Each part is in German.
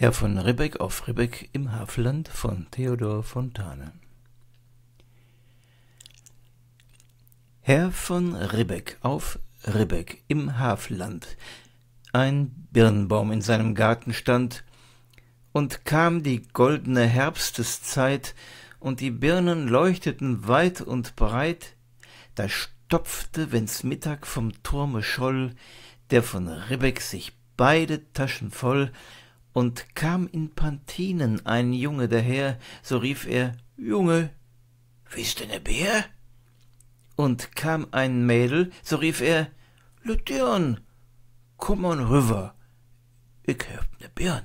Herr von Ribbeck auf Ribbeck im Hafland von Theodor Fontane. Herr von Ribbeck auf Ribbeck im Hafland. Ein Birnbaum in seinem Garten stand, und kam die goldene Herbsteszeit, und die Birnen leuchteten weit und breit, da stopfte, wenn's Mittag vom Turme scholl, der von Ribbeck sich beide Taschen voll, und kam in Pantinen ein Junge daher, so rief er, Junge, bist denn ne Bär? Und kam ein Mädel, so rief er, Lütjörn, komm on rüber, ich hab ne Birn.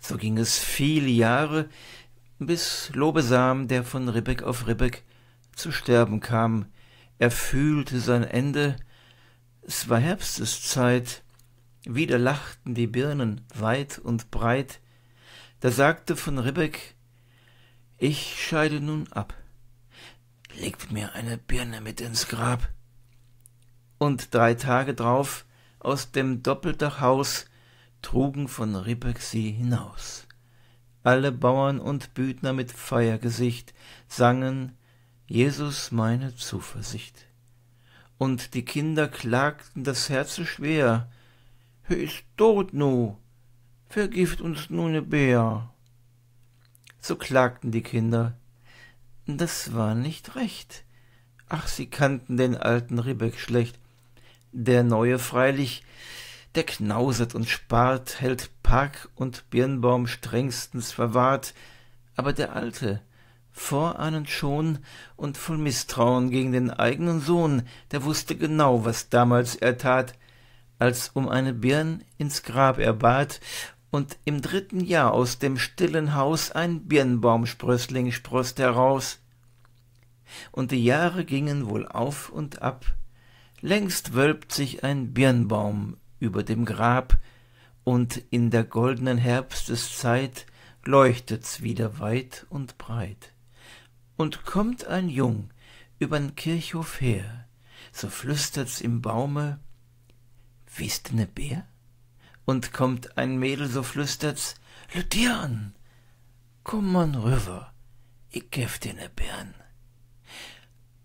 So ging es viele Jahre, bis Lobesam, der von Ribbeck auf Ribbeck zu sterben kam. Er fühlte sein Ende, es war Herbsteszeit, wieder lachten die Birnen weit und breit, da sagte von Ribbeck, ich scheide nun ab, legt mir eine Birne mit ins Grab. Und drei Tage drauf aus dem Doppeldachhaus trugen von Ribbeck sie hinaus. Alle Bauern und Büdner mit Feiergesicht sangen Jesus meine Zuversicht. Und die Kinder klagten das Herz schwer, ist tot nu. Vergift uns nu ne Bär. So klagten die Kinder. Das war nicht recht. Ach, sie kannten den alten Ribbeck schlecht. Der neue freilich, der knauset und spart, hält Park und Birnbaum strengstens verwahrt, aber der alte, vorahnend schon und voll Misstrauen gegen den eigenen Sohn, der wußte genau, was damals er tat, als um eine Birn ins Grab er bat, und im dritten Jahr aus dem stillen Haus ein Birnbaumsprößling sproßt heraus. Und die Jahre gingen wohl auf und ab, längst wölbt sich ein Birnbaum über dem Grab, und in der goldenen Herbsteszeit leuchtet's wieder weit und breit. Und kommt ein Jung übern Kirchhof her, so flüstert's im Baume, Wisst ne Bär? Und kommt ein Mädel so flüstert's, Ludian, komm man rüber, ich gef dir ne Bären.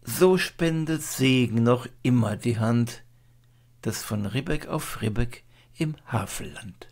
So spendet Segen noch immer die Hand, das von Ribbeck auf Ribbeck im Havelland.